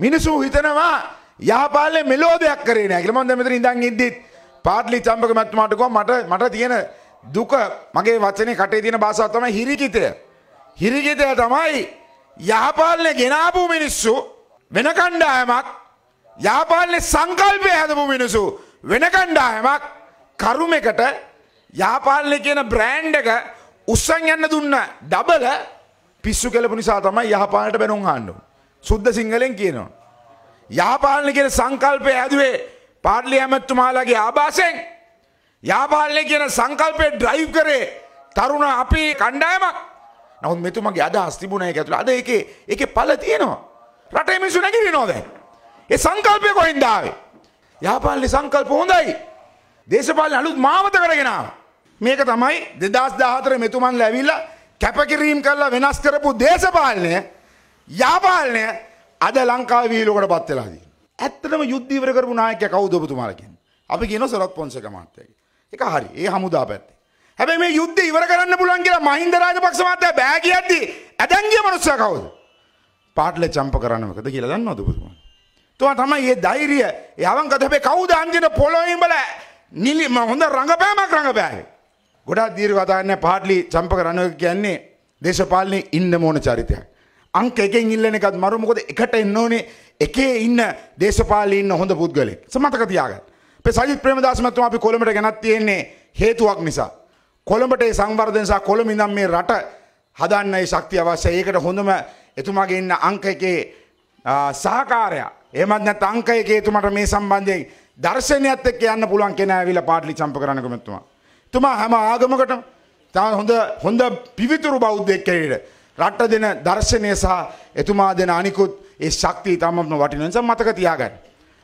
මිනිසු හිතනවා යහපාලේ මෙලෝ දෙයක් කරේ නෑ කියලා මම දැන් මෙතන ඉඳන් ඉද්දිත් පාටලි චම්පක මැතිතුමාට කිව්වා මට මට තියෙන දුක මගේ වචනේ කටේ තියෙන භාෂාව තමයි හිරිකිතය. හිරිකිතය තමයි යහපාලනේ ගෙනාපු මිනිස්සු වෙන කණ්ඩායමක් යහපාලනේ සංකල්පය හැදපු මිනිස්සු වෙන කණ්ඩායමක් කරුමෙකට යහපාලනේ කියන බ්‍රෑන්ඩ් එක උස්සන් යන්න දුන්න ඩබල පිස්සු කෙලපු නිසා තමයි යහපාලනට බැනුම් අහන්නේ. සුද්ධ සිංහලෙන් කියනවා. යාපාලන කියන සංකල්පය ඇදුවේ පාර්ලි ඇමැත්තුමාලාගේ ආභාසයෙන් යාපාලනය කියන සංකල්පය ඩ්‍රයිව් කරේ තරුණ අපි කණ්ඩායමක් නවත් මෙතුමගේ අද අස්තිබුණය ඇතුළ අද එක එක පල තියෙනවා. රටේ මිසු නැගිරි නොද. ඒ සංකල්පය කොයින්දාවේ. යාපාලි සංකල්ප හොඳයි. දේශපාලන අලුත් මාවත කරගෙනාව. මේක තමයි දෙදස් දාහතර මෙතුමන් ලැවිල්ල කැපකිරීම් කරලා වෙනස් කරපු දේශපාලනය යාපාලනය අද ලංකාව වීලෝකට පත්වෙලාදී. ඇත්තටම යුද්ධීවර කරපු නායකය කවුද ඔබතුමාලකින්. අපි කියන සරත් පොන්සේක මහත්තයාගේ. ඒක හරි. ඒ හමුදා පැත්තේ. හැබැයි මේ යුද්ධය ඉවර කරන්න පුළුවන් කියලා මහින්ද රාජපක්ෂ මහත්තයා බෑ කියද්දී ඇදන් ගිය මනුස්සයා කවුද? පාටල චම්ප කරන්න මොකද කියලා දන්නවද ඔබතුමා? තුමා තමයි මේ ධෛර්යය. යවන් කතපේ කවුද අන්තිම පොළොවේ ඉඹල නිලි හොඳ රංගපෑමක් රංගපෑවේ. ගොඩාක් දීර්ඝ කතා නැහැ පාටලි චම්ප කරන්න කියන්නේ දේශපාලනේ ඉන්න මොන චරිතයක්. අංක එකෙන් ඉල්ලන එකත් මරු මොකද එකට එන්න ඕනේ එකේ ඉන්න දේශපාලේ ඉන්න හොඳ පුද්ගලෙක්. සමතක තියාගන්න. මේ සජිත් ප්‍රේමදාස මහත්මයා අපි කොළඹට ගෙනත් තියෙන්නේ හේතුවක් නිසා. කොළඹට ඒ සංවර්ධන සහ කොළඹ ඉඳන් මේ රට හදන්න ඒ ශක්තිය අවශ්‍යයි. ඒකට හොඳම එතුමාගේ ඉන්න අංක එකේ සහකාරයා. එහෙමත් නැත්නම් අංක එකේ එතුමාට මේ සම්බන්ධයෙන් දර්ශනයත් එක්ක යන්න පුළුවන් කෙනා ඇවිල්ලා පාටලි චම්ප කරන්න කොමෙතුමා. එතුමා හැම ආගමකටම තව හොඳ හොඳ පිවිතුරු බෞද්ධයෙක් කියලා රට දෙන දර්ශනය සහ එතුමා දෙන අනිකුත් ඒ ශක්තිය තමම වටින නිසා මතක තියාගන්න.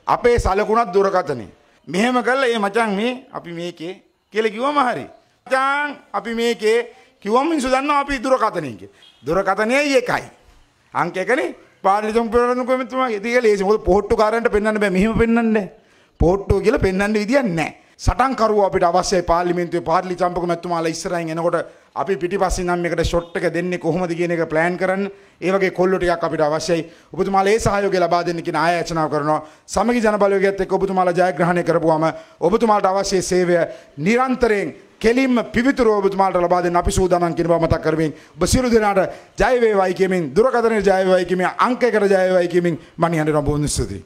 අපේ සලකුණත් දුරකතනේ. මෙහෙම කළා මේ මචං මේ අපි මේකේ කියලා කිව්වම හරි. මචං අපි මේකේ කිව්වම මිනිස්සු දන්නවා අපි දුරකතනේ කියලා. දුරකතනයයි එකයි. අංක එකනේ පාර්ලිමේන්තු පෙරණු කොමිතුමාගේ ඉතින් ඒක ලේසි. මොකද පොහොට්ටු කාරයන්ට පෙන්වන්න බෑ. මෙහෙම පෙන්වන්නේ. පොහොට්ටු කියලා පෙන්වන්න විදියක් නැහැ. සටන්කරුව අපිට අවශ්‍ය පාලිමෙන්තුවේ පාර්ලි චම්පක මැතුමාලා ඉස්සරහින් එනකොට අපි පිටිපස්සෙන් නම් මේකට ෂොට් එක දෙන්නේ කොහොමද කියන එක ප්ලෑන් කරන්න ඒ වගේ කොල්ලෝ ටිකක් අපිට අවශ්‍යයි ඔබතුමාලා ඒ සහයෝගය ලබා දෙන්න කියන ආයාචනාව කරනවා සමගි ජන බලවේගයත් එක්ක ඔබතුමාලා ජයග්‍රහණය කරපුවාම ඔබතුමාලට අවශ්‍ය සේවය නිරන්තරයෙන් කෙලින්ම පිවිතුරු ඔබතුමාලට ලබා දෙන්න අපි සූදානම් කියන බව මතක් කරමින් ඔබ සියලු දෙනාට ජය වේවායි කියමින් දුරකථනයේ ජය වේවායි කියමින් අංකයකට ජය වේවායි කියමින් මම යන්න රඹුන් ස්තුතියි